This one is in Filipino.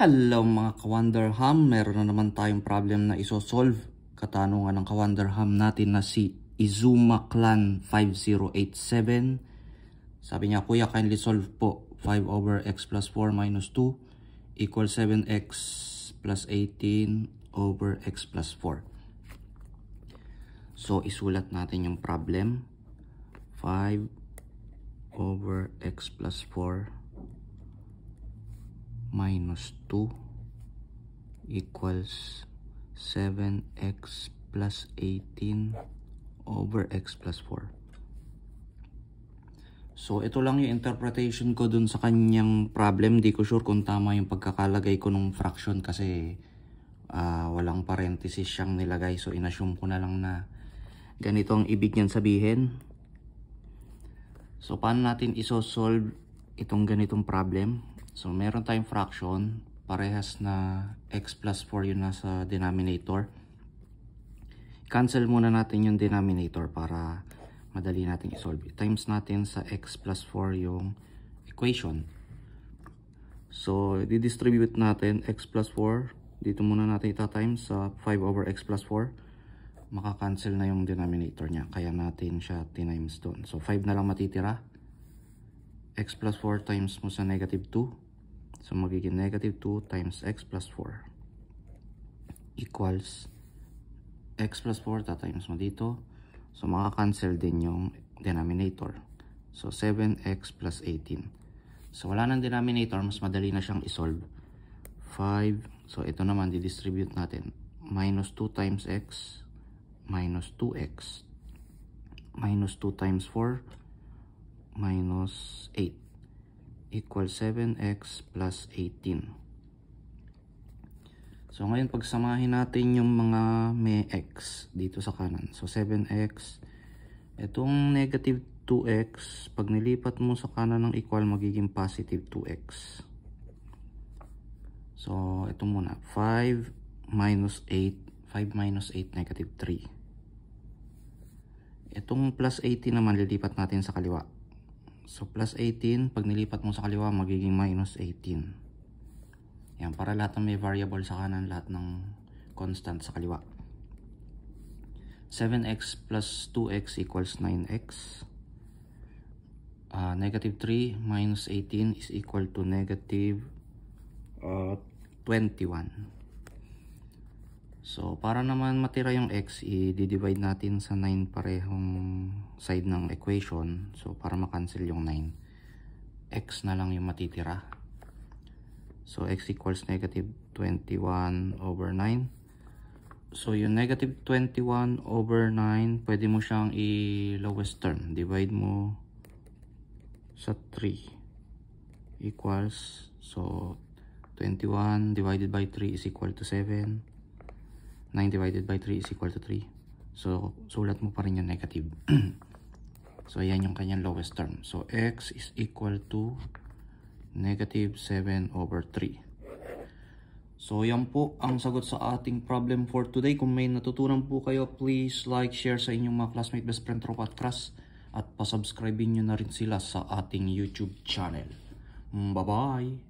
Hello mga kawanderham, meron na naman tayong problem na isosolve. Katanungan ng kawanderham natin na si Izuma Clan 5087. Sabi niya, kuya kindly solve po 5 over x plus 4 minus 2 equals 7x plus 18 over x plus 4. So isulat natin yung problem. 5 over x plus 4 minus 2 equals 7x plus 18 over x plus 4. So, ito lang yung interpretation ko dun sa kanyang problem. Di ko sure kung tama yung pagkakalagay ko ng fraction kasi uh, walang parenthesis siyang nilagay. So, inassume ko na lang na ganito ang ibig niyan sabihin. So, paano natin isosolve itong ganitong problem? So meron tayong fraction, parehas na x plus 4 yun nasa denominator. Cancel muna natin yung denominator para madali natin isolve. Times natin sa x plus 4 yung equation. So, didistribute natin x plus 4. Dito muna natin itatimes sa 5 over x plus 4. Makakancel na yung denominator niya. Kaya natin siya tinimes doon. So, 5 na lang matitira x plus 4 times mo sa negative 2. So magiging negative 2 times x plus 4 equals x plus 4 times mo dito. So makakancel din yung denominator. So 7x plus 18. So wala nang denominator, mas madali na siyang isolve. 5, so ito naman didistribute natin. Minus 2 times x minus 2x minus 2 times 4 minus 8 equals 7x plus 18. So ngayon pagsamahin natin yung mga may x dito sa kanan. So 7x, itong negative 2x, pag nilipat mo sa kanan ng equal magiging positive 2x. So ito muna, 5 minus 8, 5 minus 8 negative 3. Itong plus 18 naman lilipat natin sa kaliwa. So plus 18, pag nilipat mo sa kaliwa, magiging minus 18. Yan, para lahat ng may variable sa kanan, lahat ng constant sa kaliwa. 7x plus 2x equals 9x. Uh, ah, negative 3 minus 18 is equal to negative uh, ah, 21. So, para naman matira yung x, i-divide natin sa 9 parehong side ng equation. So, para makancel yung 9, x na lang yung matitira. So, x equals negative 21 over 9. So, yung negative 21 over 9, pwede mo siyang i-lowest term. Divide mo sa 3 equals, so, 21 divided by 3 is equal to 7. 9 divided by 3 is equal to 3. So, sulat mo pa rin yung negative. so, ayan yung kanyang lowest term. So, x is equal to negative 7 over 3. So, yan po ang sagot sa ating problem for today. Kung may natutunan po kayo, please like, share sa inyong mga classmate, best friend, tropa at crush. At pasubscribe nyo na rin sila sa ating YouTube channel. Bye-bye!